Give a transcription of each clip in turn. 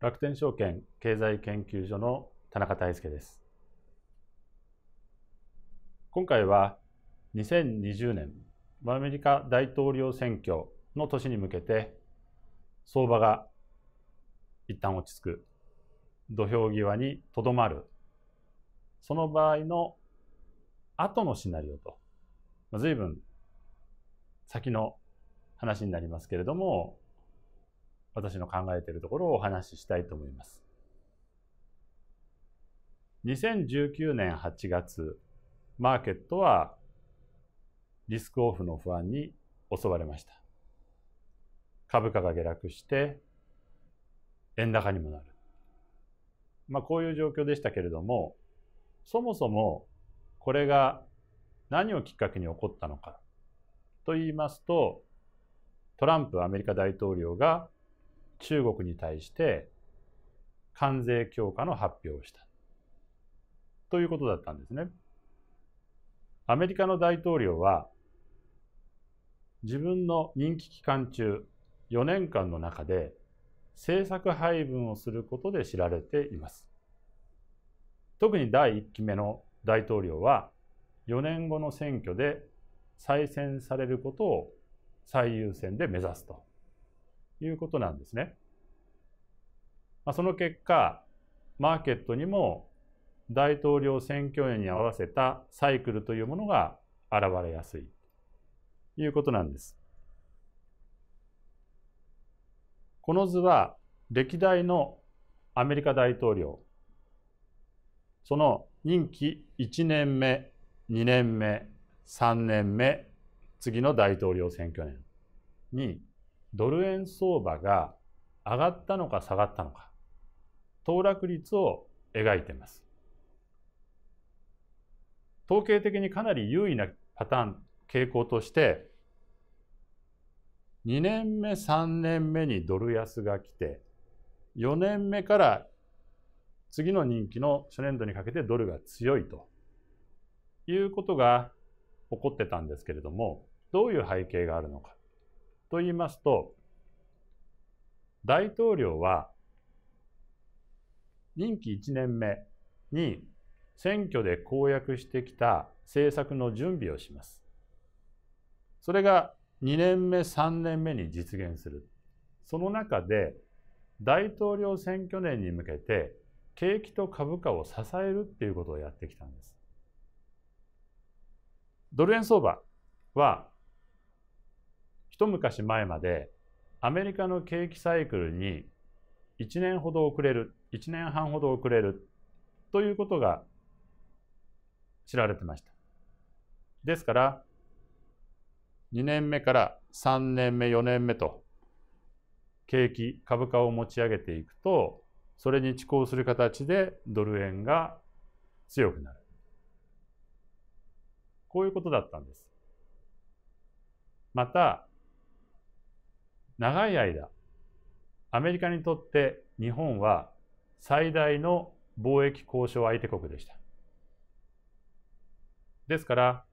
楽天証券経済研究所の田中泰輔です。今回は2020年アメリカ大統領選挙の年に向けて相場が一旦落ち着く土俵際にとどまるその場合の後のシナリオと、随分先の話になりますけれども私の考えているところをお話ししたいと思います。2019年8月、マーケットはリスクオフの不安に襲われました。株価が下落して、円高にもなる。まあこういう状況でしたけれども、そもそもこれが何をきっかけに起こったのかと言いますと、トランプアメリカ大統領が中国に対して関税強化の発表をした。ということだったんですね。アメリカの大統領は自分の任期期間中4年間の中で政策配分をすることで知られています。特に第1期目の大統領は4年後の選挙で再選されることを最優先で目指すということなんですね。まあ、その結果、マーケットにも大統領選挙に合わせたサイクルというものが現れやすいということなんです。この図は歴代のアメリカ大統領その任期1年目2年目3年目次の大統領選挙年にドル円相場が上がったのか下がったのか、騰落率を描いています。統計的にかなり優位なパターン、傾向として、2年目、3年目にドル安が来て、4年目から次の人気の初年度にかけてドルが強いということが起こってたんですけれども、どういう背景があるのか。と言いますと大統領は任期1年目に選挙で公約してきた政策の準備をします。それが2年目3年目に実現する。その中で大統領選挙年に向けて景気と株価を支えるっていうことをやってきたんです。ドル円相場は一昔前までアメリカの景気サイクルに1年ほど遅れる1年半ほど遅れるということが知られてましたですから2年目から3年目4年目と景気株価を持ち上げていくとそれに遅行する形でドル円が強くなるこういうことだったんですまた長い間アメリカにとって日本は最大の貿易交渉相手国でした。ですから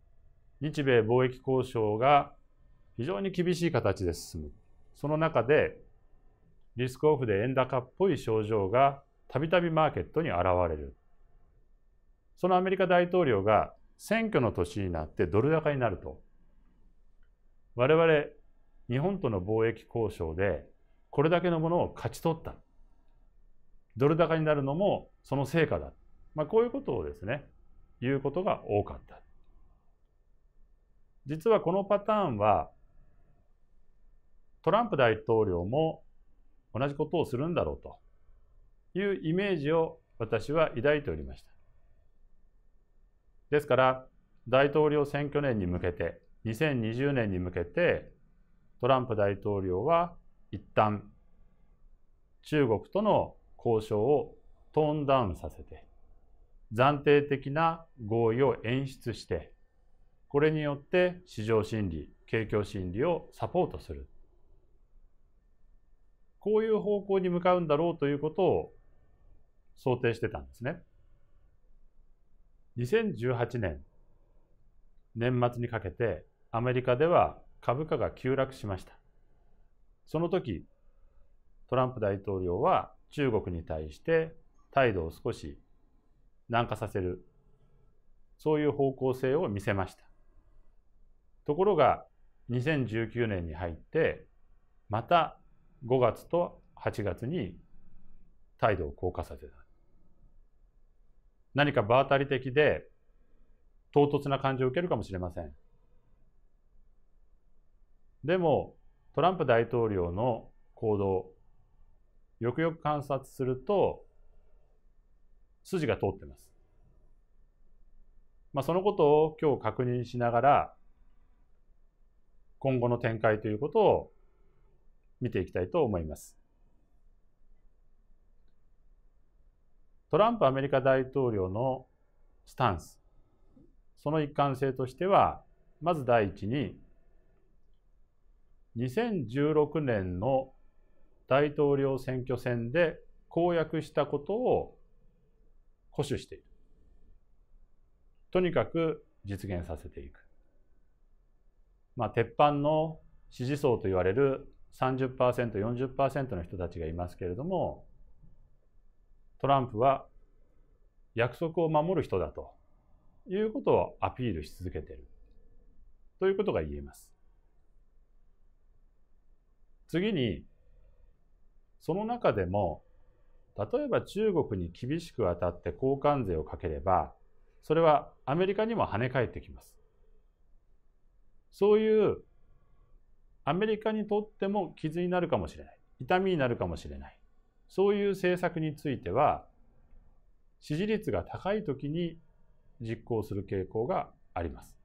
日米貿易交渉が非常に厳しい形で進むその中でリスクオフで円高っぽい症状がたびたびマーケットに現れるそのアメリカ大統領が選挙の年になってドル高になると我々日本との貿易交渉でこれだけのものを勝ち取ったドル高になるのもその成果だ、まあ、こういうことをですね言うことが多かった実はこのパターンはトランプ大統領も同じことをするんだろうというイメージを私は抱いておりましたですから大統領選挙年に向けて2020年に向けてトランプ大統領は一旦中国との交渉をトーンダウンさせて暫定的な合意を演出してこれによって市場心理景況心理をサポートするこういう方向に向かうんだろうということを想定してたんですね。2018年年末にかけてアメリカでは株価が急落しました。その時、トランプ大統領は中国に対して態度を少し軟化させる、そういう方向性を見せました。ところが、2019年に入って、また5月と8月に態度を硬化させた。何か場当たり的で唐突な感じを受けるかもしれません。でもトランプ大統領の行動よくよく観察すると筋が通ってます。まあ、そのことを今日確認しながら今後の展開ということを見ていきたいと思います。トランプアメリカ大統領のスタンスその一貫性としてはまず第一に2016年の大統領選挙戦で公約したことを固守している。とにかく実現させていく。まあ、鉄板の支持層と言われる30%、40%の人たちがいますけれども、トランプは約束を守る人だということをアピールし続けているということが言えます。次に、その中でも、例えば中国に厳しく当たって交換税をかければ、それはアメリカにも跳ね返ってきます。そういうアメリカにとっても傷になるかもしれない。痛みになるかもしれない。そういう政策については、支持率が高い時に実行する傾向があります。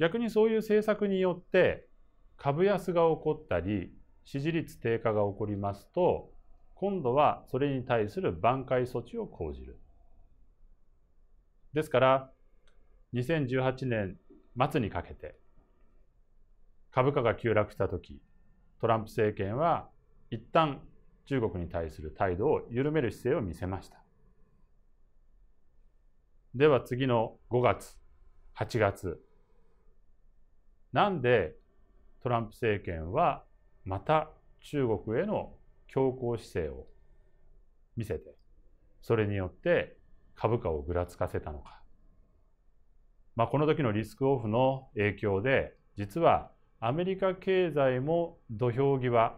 逆にそういう政策によって株安が起こったり支持率低下が起こりますと今度はそれに対する挽回措置を講じる。ですから2018年末にかけて株価が急落した時トランプ政権は一旦中国に対する態度を緩める姿勢を見せましたでは次の5月8月なんでトランプ政権はまた中国への強硬姿勢を見せてそれによって株価をぐらつかせたのか、まあ、この時のリスクオフの影響で実はアメリカ経済も土俵際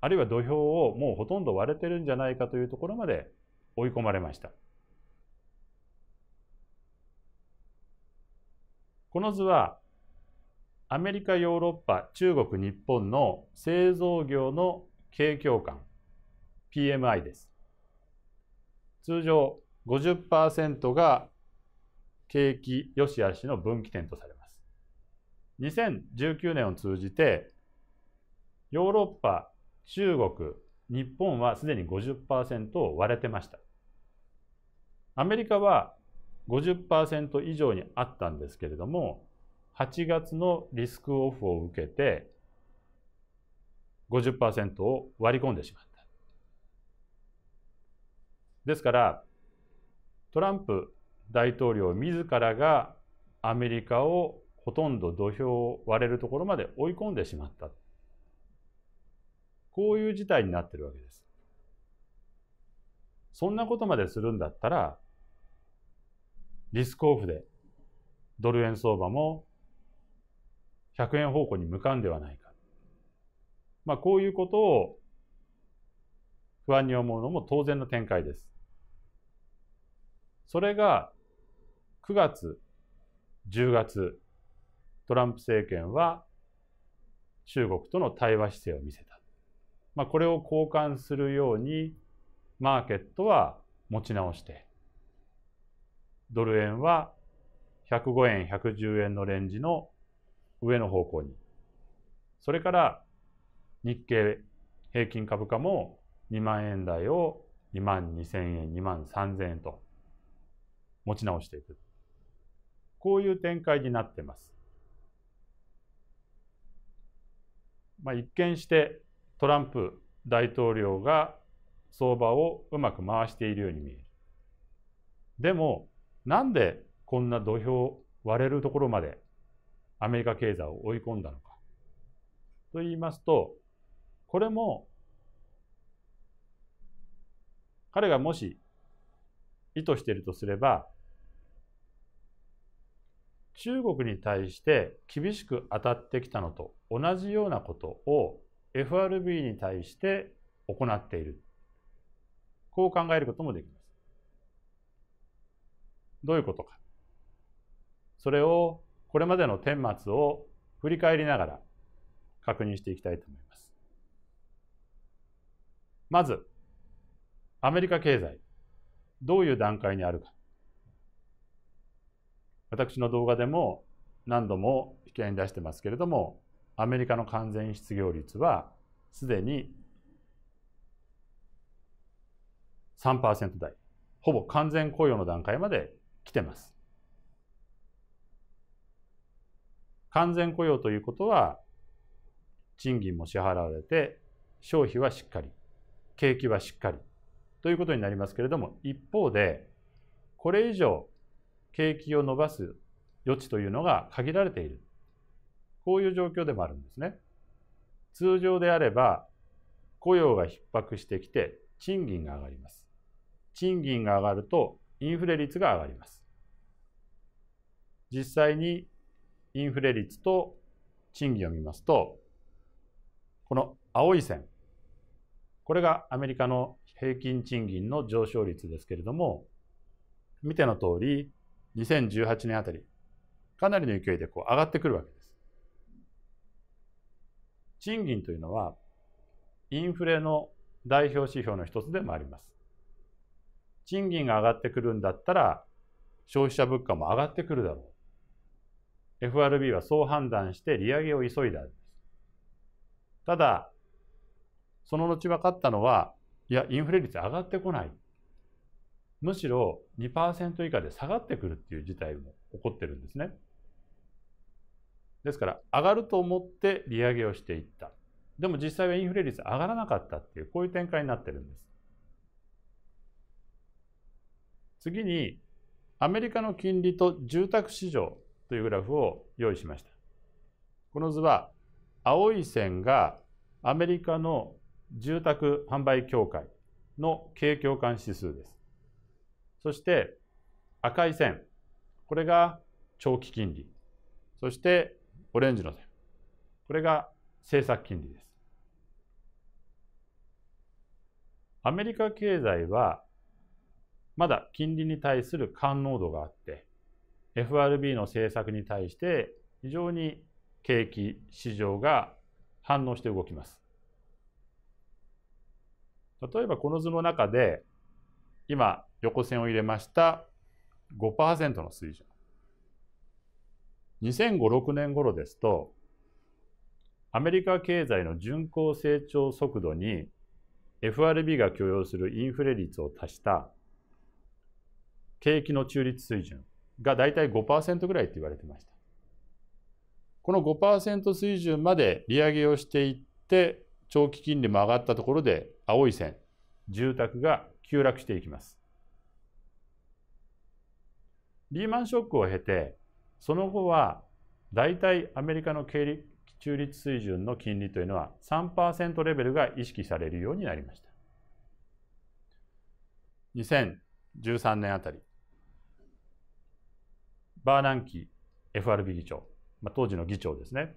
あるいは土俵をもうほとんど割れてるんじゃないかというところまで追い込まれましたこの図はアメリカ、ヨーロッパ、中国、日本の製造業の景況感、PMI です。通常50%が景気良し悪しの分岐点とされます。2019年を通じて、ヨーロッパ、中国、日本はすでに50%を割れてました。アメリカは50%以上にあったんですけれども、8月のリスクオフを受けて50%を割り込んでしまった。ですからトランプ大統領自らがアメリカをほとんど土俵を割れるところまで追い込んでしまった。こういう事態になってるわけです。そんなことまでするんだったら、リスクオフでドル円相場も100円方向に向かうんではないか。まあ、こういうことを不安に思うのも当然の展開です。それが9月、10月、トランプ政権は中国との対話姿勢を見せた。まあ、これを交換するようにマーケットは持ち直して、ドル円は105円、110円のレンジの上の方向に。それから日経平均株価も2万円台を2万2000円、2万3000円と持ち直していく。こういう展開になってます。まあ、一見してトランプ大統領が相場をうまく回しているように見える。でも、なんでこんな土俵割れるところまでアメリカ経済を追い込んだのか。と言いますと、これも彼がもし意図しているとすれば、中国に対して厳しく当たってきたのと同じようなことを FRB に対して行っている。こう考えることもできます。どういうことか。それをこれまでの顛末を振り返りながら確認していきたいと思います。まず、アメリカ経済、どういう段階にあるか。私の動画でも何度も引き合いに出してますけれども、アメリカの完全失業率はすでに3%台、ほぼ完全雇用の段階まで来てます。完全雇用ということは賃金も支払われて消費はしっかり景気はしっかりということになりますけれども一方でこれ以上景気を伸ばす余地というのが限られているこういう状況でもあるんですね。通常であれば雇用が逼迫してきて賃金が上がります。賃金が上がるとインフレ率が上がります。実際にインフレ率と賃金を見ますと、この青い線、これがアメリカの平均賃金の上昇率ですけれども、見ての通り、2018年あたり、かなりの勢いでこう上がってくるわけです。賃金というのは、インフレの代表指標の一つでもあります。賃金が上がってくるんだったら、消費者物価も上がってくるだろう。FRB はそう判断して利上げを急いだただ、その後分かったのは、いや、インフレ率上がってこない。むしろ2%以下で下がってくるっていう事態も起こってるんですね。ですから、上がると思って利上げをしていった。でも実際はインフレ率上がらなかったっていう、こういう展開になってるんです。次に、アメリカの金利と住宅市場、というグラフを用意しました。この図は青い線がアメリカの住宅販売協会の景況感指数です。そして赤い線、これが長期金利。そしてオレンジの線、これが政策金利です。アメリカ経済はまだ金利に対する感濃度があって FRB の政策に対して非常に景気市場が反応して動きます。例えばこの図の中で今横線を入れました5%の水準2005、6年頃ですとアメリカ経済の巡航成長速度に FRB が許容するインフレ率を足した景気の中立水準がだい5%ぐらいって言われてました。この5%水準まで利上げをしていって長期金利も上がったところで青い線住宅が急落していきます。リーマンショックを経てその後は大体アメリカの経理中立水準の金利というのは3%レベルが意識されるようになりました。2013年あたりバーナンキ FRB 議長、まあ、当時の議長ですね、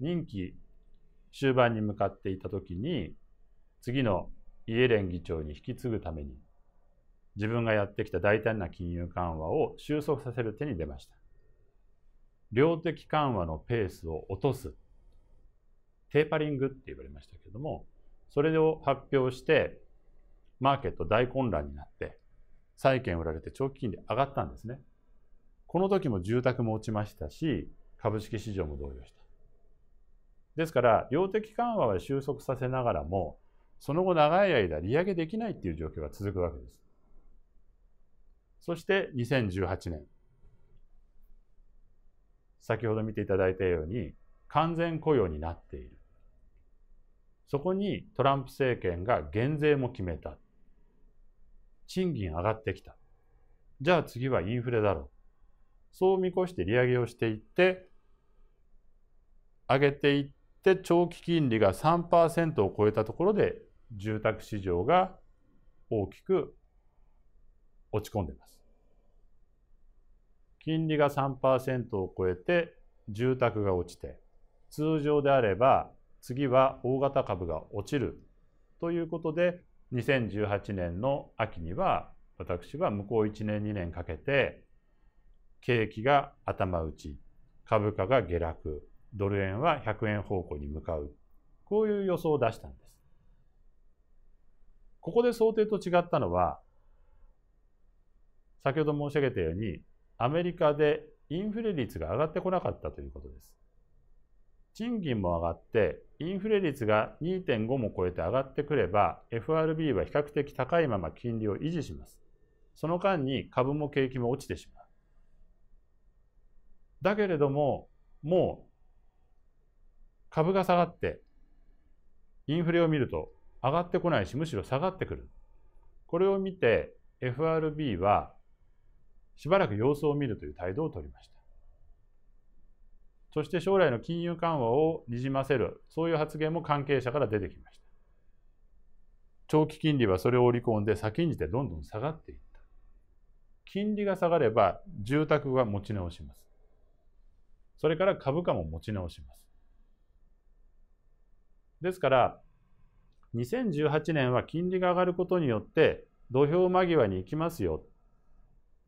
任期終盤に向かっていたときに、次のイエレン議長に引き継ぐために、自分がやってきた大胆な金融緩和を収束させる手に出ました。量的緩和のペースを落とす。テーパリングって言われましたけれども、それを発表して、マーケット大混乱になって、債券売られて長期金利上がったんですね。この時も住宅も落ちましたし株式市場も動揺したですから量的緩和は収束させながらもその後長い間利上げできないっていう状況が続くわけですそして2018年先ほど見ていただいたように完全雇用になっているそこにトランプ政権が減税も決めた賃金上がってきたじゃあ次はインフレだろうそう見越して利上げをしていって上げていって長期金利が3%を超えたところで住宅市場が大きく落ち込んでいます。金利が3%を超えて住宅が落ちて通常であれば次は大型株が落ちるということで2018年の秋には私は向こう1年2年かけて景気が頭打ち、株価が下落、ドル円は100円方向に向かう。こういう予想を出したんです。ここで想定と違ったのは、先ほど申し上げたように、アメリカでインフレ率が上がってこなかったということです。賃金も上がって、インフレ率が2.5も超えて上がってくれば、FRB は比較的高いまま金利を維持します。その間に株も景気も落ちてしまう。だけれども、もう株が下がって、インフレを見ると上がってこないし、むしろ下がってくる。これを見て FRB はしばらく様子を見るという態度をとりました。そして将来の金融緩和をにじませる、そういう発言も関係者から出てきました。長期金利はそれを織り込んで先んじてどんどん下がっていった。金利が下がれば住宅は持ち直します。それから株価も持ち直します。ですから、2018年は金利が上がることによって土俵間際に行きますよ。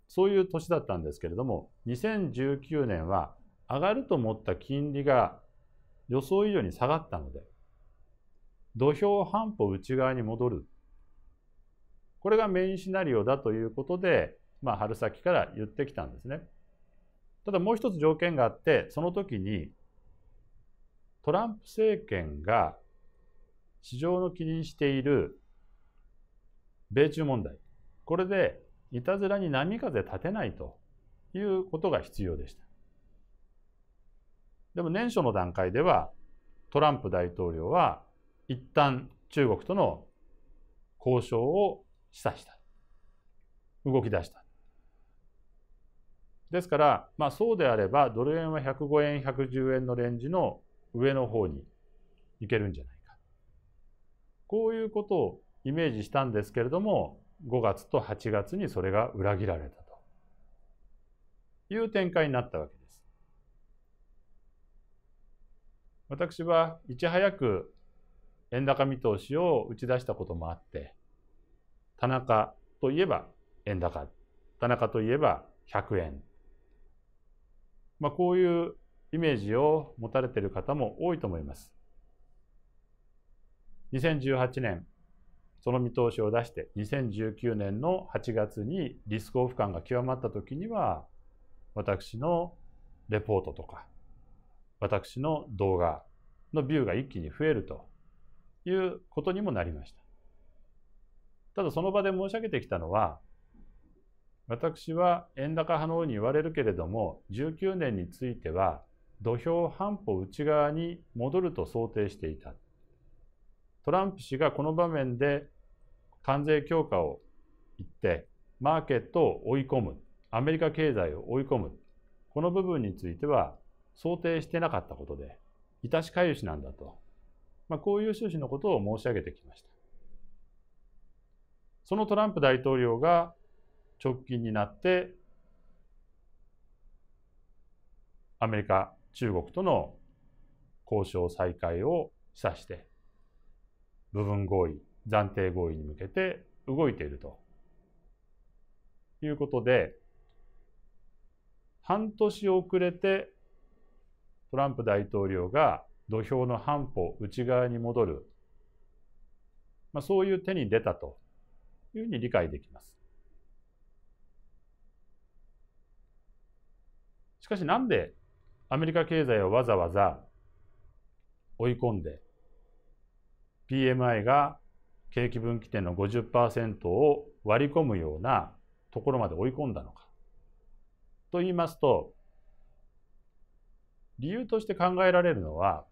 そういう年だったんですけれども、2019年は上がると思った金利が予想以上に下がったので、土俵半歩内側に戻る。これがメインシナリオだということで、まあ、春先から言ってきたんですね。ただもう一つ条件があってその時にトランプ政権が市場の気にしている米中問題これでいたずらに波風立てないということが必要でした。でも年初の段階ではトランプ大統領は一旦中国との交渉を示唆した動き出したですから、まあ、そうであればドル円は105円110円のレンジの上の方に行けるんじゃないかこういうことをイメージしたんですけれども5月と8月にそれが裏切られたという展開になったわけです。私はいち早く円高見通しを打ち出したこともあって田中といえば円高田中といえば100円まあ、こういうイメージを持たれている方も多いと思います。2018年、その見通しを出して、2019年の8月にリスクオフ感が極まった時には、私のレポートとか、私の動画のビューが一気に増えるということにもなりました。ただその場で申し上げてきたのは、私は円高派のように言われるけれども19年については土俵半歩内側に戻ると想定していたトランプ氏がこの場面で関税強化を言ってマーケットを追い込むアメリカ経済を追い込むこの部分については想定してなかったことで致し返しなんだと、まあ、こういう趣旨のことを申し上げてきましたそのトランプ大統領が直近になってアメリカ中国との交渉再開を示唆して部分合意暫定合意に向けて動いているということで半年遅れてトランプ大統領が土俵の半歩内側に戻る、まあ、そういう手に出たというふうに理解できます。かしなんでアメリカ経済をわざわざ追い込んで PMI が景気分岐点の50%を割り込むようなところまで追い込んだのか。と言いますと理由として考えられるのは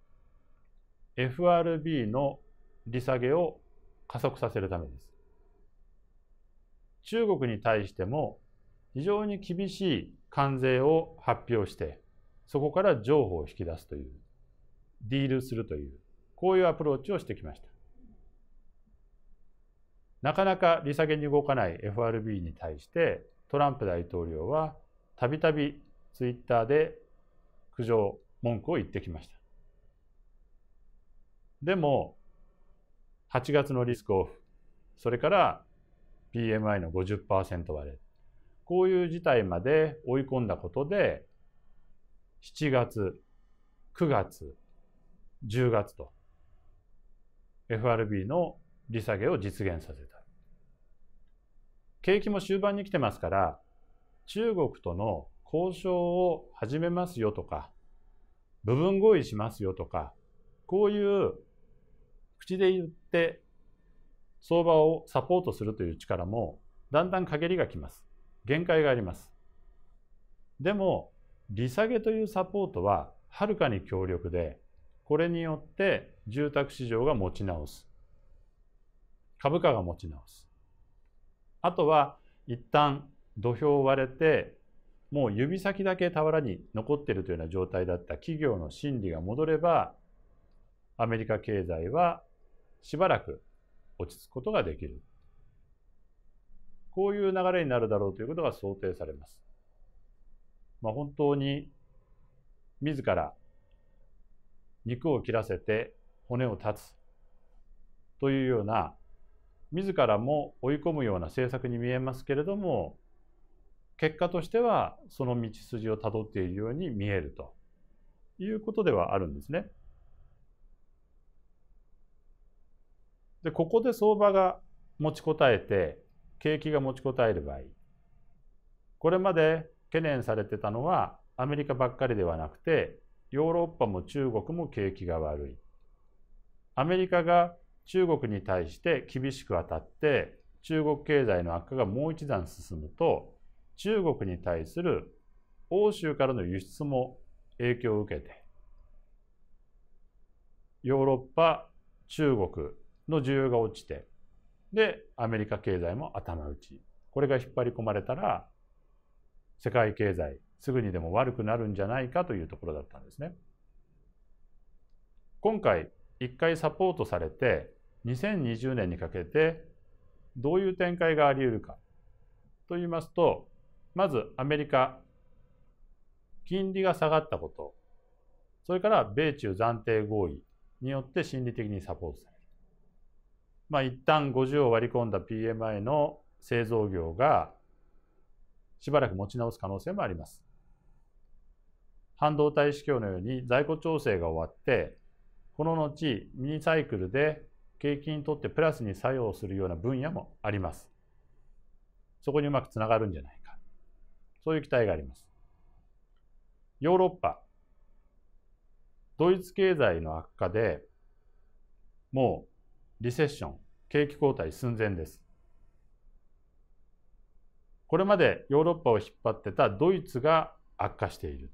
FRB の利下げを加速させるためです。中国に対しても非常に厳しい関税を発表してそこから譲歩を引き出すというディールするというこういうアプローチをしてきましたなかなか利下げに動かない FRB に対してトランプ大統領はたびたびツイッターで苦情文句を言ってきましたでも8月のリスクオフそれから b m i の50%割れこういう事態まで追い込んだことで、7月、9月、10月と FRB の利下げを実現させた。景気も終盤に来てますから、中国との交渉を始めますよとか、部分合意しますよとか、こういう口で言って相場をサポートするという力もだんだん陰りが来ます。限界があります。でも、利下げというサポートははるかに強力で、これによって住宅市場が持ち直す。株価が持ち直す。あとは、一旦土俵を割れて、もう指先だけ俵に残っているというような状態だった企業の心理が戻れば、アメリカ経済はしばらく落ち着くことができる。こういう流れになるだろうということが想定されます。まあ、本当に自ら肉を切らせて骨を断つというような自らも追い込むような政策に見えますけれども結果としてはその道筋をたどっているように見えるということではあるんですね。でここで相場が持ちこたえて景気が持ちこたえる場合これまで懸念されてたのはアメリカばっかりではなくてヨーロッパも中国も景気が悪いアメリカが中国に対して厳しく当たって中国経済の悪化がもう一段進むと中国に対する欧州からの輸出も影響を受けてヨーロッパ中国の需要が落ちてで、アメリカ経済も頭打ち。これが引っ張り込まれたら、世界経済、すぐにでも悪くなるんじゃないかというところだったんですね。今回、一回サポートされて、2020年にかけて、どういう展開があり得るか。と言いますと、まずアメリカ、金利が下がったこと、それから米中暫定合意によって心理的にサポートされまあ、一旦50を割り込んだ PMI の製造業がしばらく持ち直す可能性もあります。半導体市況のように在庫調整が終わって、この後ミニサイクルで景気にとってプラスに作用するような分野もあります。そこにうまくつながるんじゃないか。そういう期待があります。ヨーロッパ、ドイツ経済の悪化でもうリセッション、景気後退寸前です。これまでヨーロッパを引っ張ってたドイツが悪化している。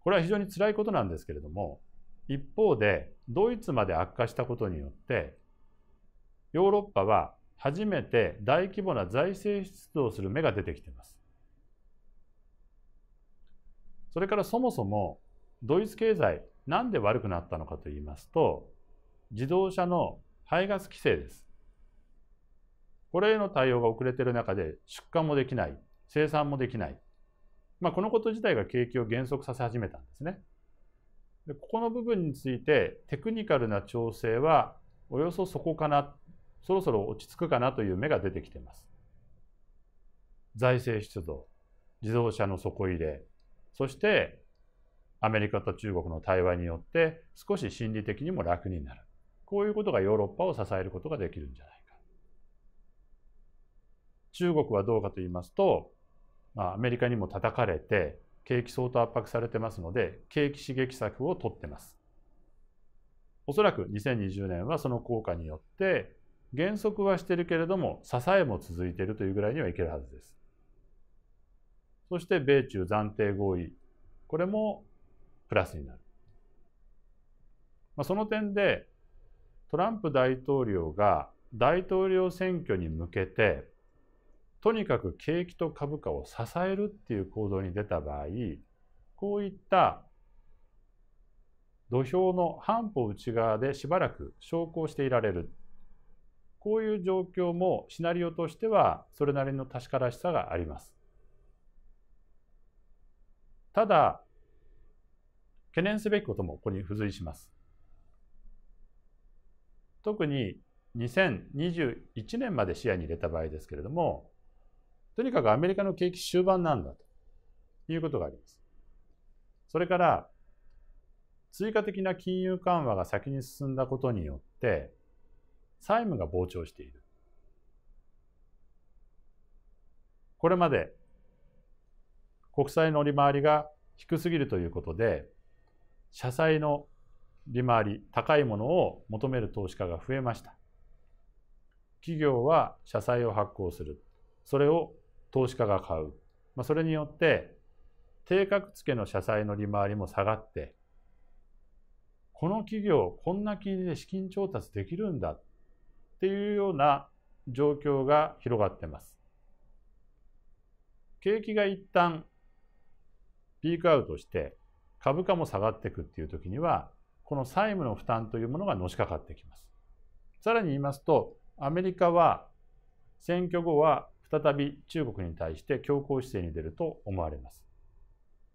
これは非常につらいことなんですけれども、一方でドイツまで悪化したことによって、ヨーロッパは初めて大規模な財政出動する芽が出てきています。それからそもそもドイツ経済なんで悪くなったのかと言いますと自動車の排ガス規制です。これへの対応が遅れている中で出荷もできない、生産もできない。まあ、このこと自体が景気を減速させ始めたんですね。でここの部分についてテクニカルな調整はおよそそこかな、そろそろ落ち着くかなという目が出てきています。財政出動、自動車の底入れ、そしてアメリカと中国の対話によって少し心理的にも楽になる。こういうことがヨーロッパを支えることができるんじゃないか。中国はどうかと言いますと、まあ、アメリカにも叩かれて、景気相当圧迫されてますので、景気刺激策を取ってます。おそらく2020年はその効果によって、減速はしてるけれども、支えも続いているというぐらいにはいけるはずです。そして米中暫定合意、これもプラスになる。まあ、その点でトランプ大統領が大統領選挙に向けてとにかく景気と株価を支えるっていう行動に出た場合こういった土俵の半歩内側でしばらく昇降していられるこういう状況もシナリオとしてはそれなりの確からしさがあります。ただ懸念すべきこともここに付随します。特に2021年まで視野に入れた場合ですけれども、とにかくアメリカの景気終盤なんだということがあります。それから、追加的な金融緩和が先に進んだことによって、債務が膨張している。これまで国債の利回りが低すぎるということで、社債の利回り高いものを求める投資家が増えました企業は社債を発行するそれを投資家が買う、まあ、それによって定格付けの社債の利回りも下がってこの企業こんな金利で資金調達できるんだっていうような状況が広がってます景気が一旦ピークアウトして株価も下がっていくっていう時にはこの債務の負担というものがのしかかってきます。さらに言いますと、アメリカは選挙後は再び中国に対して強硬姿勢に出ると思われます。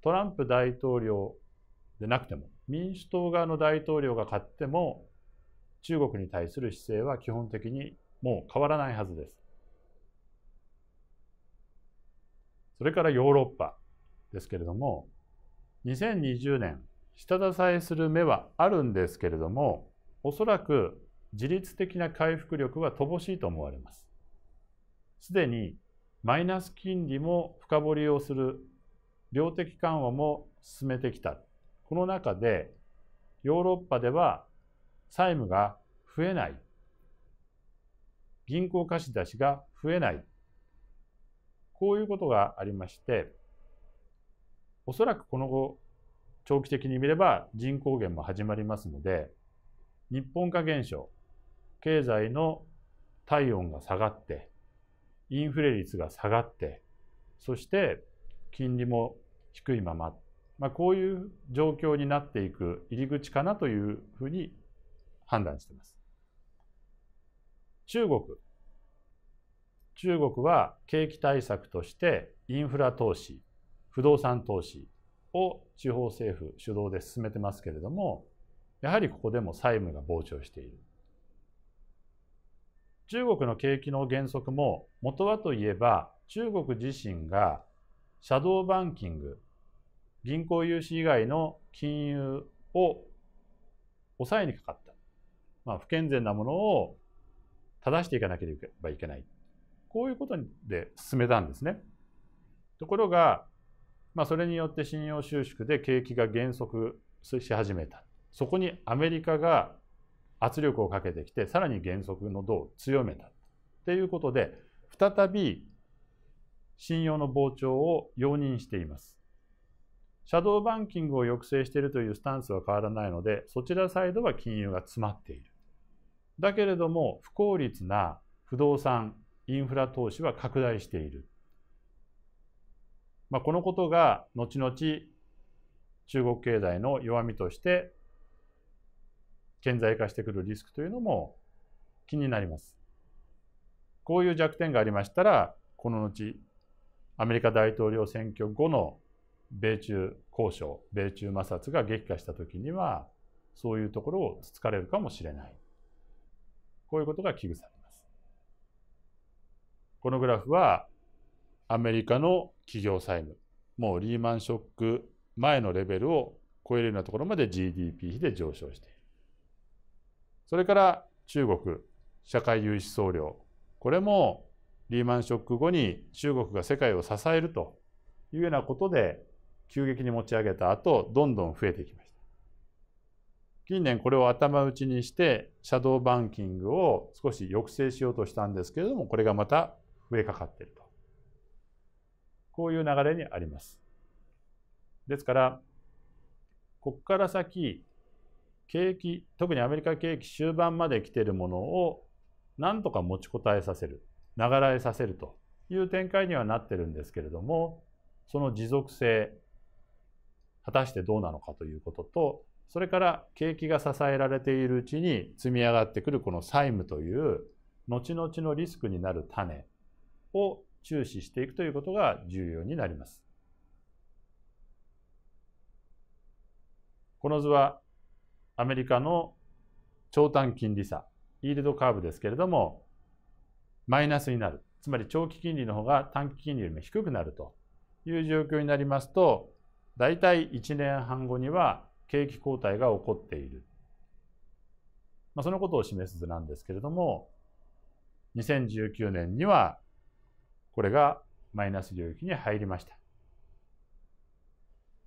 トランプ大統領でなくても、民主党側の大統領が勝っても、中国に対する姿勢は基本的にもう変わらないはずです。それからヨーロッパですけれども、2020年下支えする目はあるんですけれどもおそらく自律的な回復力は乏しいと思われます。すでにマイナス金利も深掘りをする量的緩和も進めてきたこの中でヨーロッパでは債務が増えない銀行貸し出しが増えないこういうことがありましておそらくこの後長期的に見れば人口減も始まりますので日本化現象経済の体温が下がってインフレ率が下がってそして金利も低いまま、まあ、こういう状況になっていく入り口かなというふうに判断しています。中国中国は景気対策としてインフラ投資不動産投資を地方政府主導で進めてますけれどもやはりここでも債務が膨張している中国の景気の減速も元はといえば中国自身がシャドーバンキング銀行融資以外の金融を抑えにかかった、まあ、不健全なものを正していかなければいけないこういうことで進めたんですね。ところがまあ、それによって信用収縮で景気が減速し始めたそこにアメリカが圧力をかけてきてさらに減速の度を強めたっていうことで再び信用の膨張を容認していますシャドーバンキングを抑制しているというスタンスは変わらないのでそちらサイドは金融が詰まっているだけれども不効率な不動産インフラ投資は拡大しているまあ、このことが後々中国経済の弱みとして顕在化してくるリスクというのも気になります。こういう弱点がありましたら、この後、アメリカ大統領選挙後の米中交渉、米中摩擦が激化した時には、そういうところをつつかれるかもしれない。こういうことが危惧されます。このグラフは、アメリカの企業債務、もうリーマンショック前のレベルを超えるようなところまで GDP 比で上昇している。それから中国、社会融資総量、これもリーマンショック後に中国が世界を支えるというようなことで急激に持ち上げた後、どんどん増えていきました。近年これを頭打ちにしてシャドーバンキングを少し抑制しようとしたんですけれどもこれがまた増えかかっているこういう流れにあります。ですから、ここから先、景気、特にアメリカ景気終盤まで来ているものをなんとか持ちこたえさせる、流れさせるという展開にはなってるんですけれども、その持続性、果たしてどうなのかということと、それから景気が支えられているうちに積み上がってくるこの債務という後々のリスクになる種を注視していくということが重要になります。この図はアメリカの長短金利差、イールドカーブですけれども、マイナスになる。つまり長期金利の方が短期金利よりも低くなるという状況になりますと、大体1年半後には景気後退が起こっている。まあ、そのことを示す図なんですけれども、2019年にはこれがマイナス領域に入りました。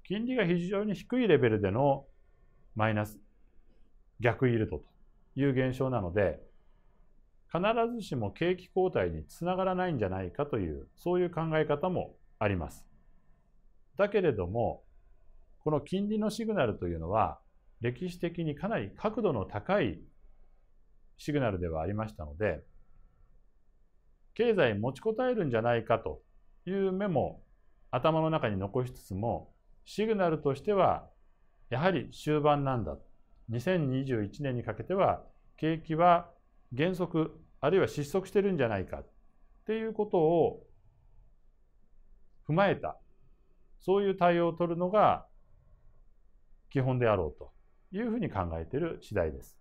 金利が非常に低いレベルでのマイナス逆イールドという現象なので必ずしも景気後退につながらないんじゃないかというそういう考え方もあります。だけれどもこの金利のシグナルというのは歴史的にかなり角度の高いシグナルではありましたので経済持ちこたえるんじゃないかという目も頭の中に残しつつもシグナルとしてはやはり終盤なんだ2021年にかけては景気は減速あるいは失速してるんじゃないかっていうことを踏まえたそういう対応を取るのが基本であろうというふうに考えている次第です。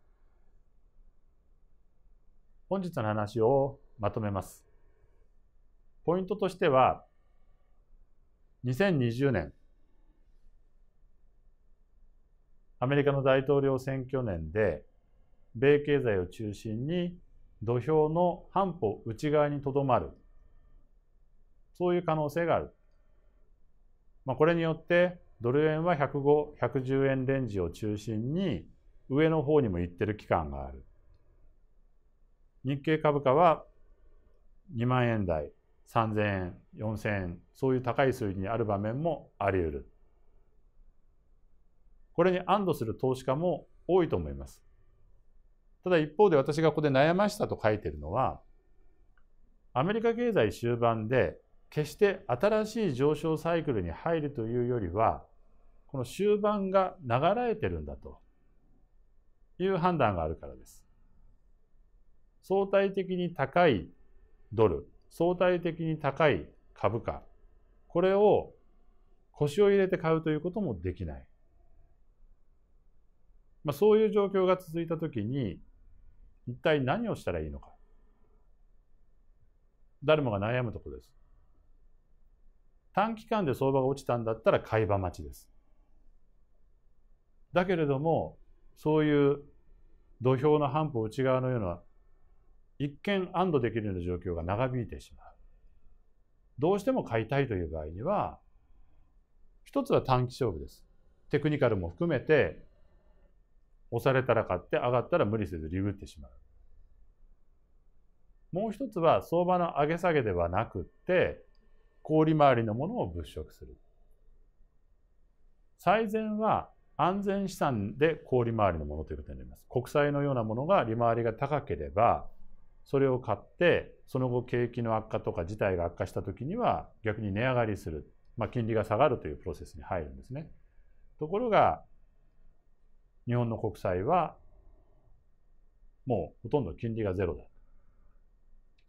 本日の話をまとめます。ポイントとしては、2020年、アメリカの大統領選挙年で、米経済を中心に土俵の半歩内側にとどまる。そういう可能性がある。まあ、これによって、ドル円は105、110円レンジを中心に上の方にも行ってる期間がある。日経株価は2万円台3,000円4,000円そういう高い数字にある場面もあり得るこれに安堵する投資家も多いと思いますただ一方で私がここで悩ましさと書いているのはアメリカ経済終盤で決して新しい上昇サイクルに入るというよりはこの終盤が流れてるんだという判断があるからです。相対的に高いドル、相対的に高い株価、これを腰を入れて買うということもできない。まあ、そういう状況が続いたときに、一体何をしたらいいのか。誰もが悩むところです。短期間で相場が落ちたんだったら買い場待ちです。だけれども、そういう土俵の半歩内側のような一見安堵できるような状況が長引いてしまう。どうしても買いたいという場合には、一つは短期勝負です。テクニカルも含めて、押されたら買って、上がったら無理せずリグってしまう。もう一つは相場の上げ下げではなくって、小売回りのものを物色する。最善は安全資産で小売回りのものということになります。国債のようなものが利回りが高ければ、それを買ってその後景気の悪化とか事態が悪化した時には逆に値上がりする、まあ、金利が下がるというプロセスに入るんですね。ところが日本の国債はもうほとんど金利がゼロだ。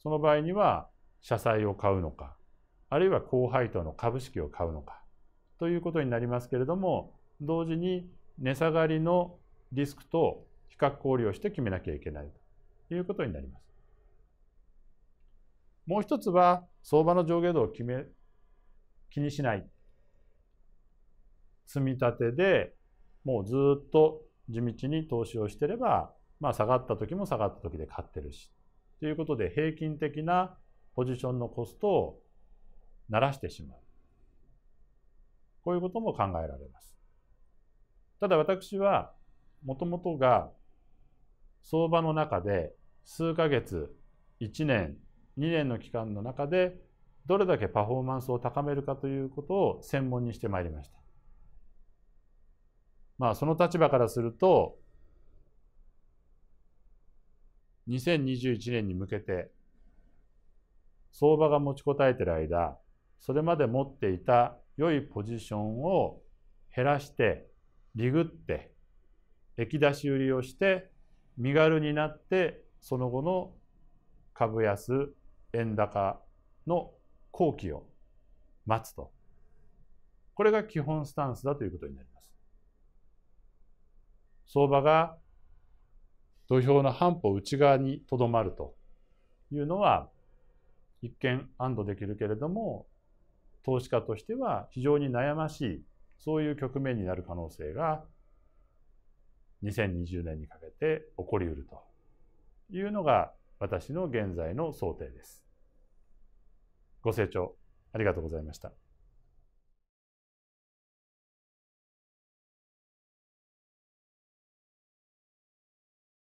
その場合には社債を買うのかあるいは高配当の株式を買うのかということになりますけれども同時に値下がりのリスクと比較考慮をして決めなきゃいけないということになります。もう一つは相場の上下動を決め気にしない積み立てでもうずっと地道に投資をしてれば、まあ、下がった時も下がった時で買ってるしということで平均的なポジションのコストを慣らしてしまうこういうことも考えられます。ただ私はもともとが相場の中で数ヶ月1年2年の期間の中でどれだけパフォーマンスを高めるかということを専門にしてまいりました。まあその立場からすると2021年に向けて相場が持ちこたえている間それまで持っていた良いポジションを減らしてリグって駅出し売りをして身軽になってその後の株安円高の後期を待つと。これが基本スタンスだということになります。相場が土俵の半歩内側にとどまるというのは一見安堵できるけれども投資家としては非常に悩ましいそういう局面になる可能性が2020年にかけて起こりうるというのが私の現在の想定です。ご清聴ありがとうございました。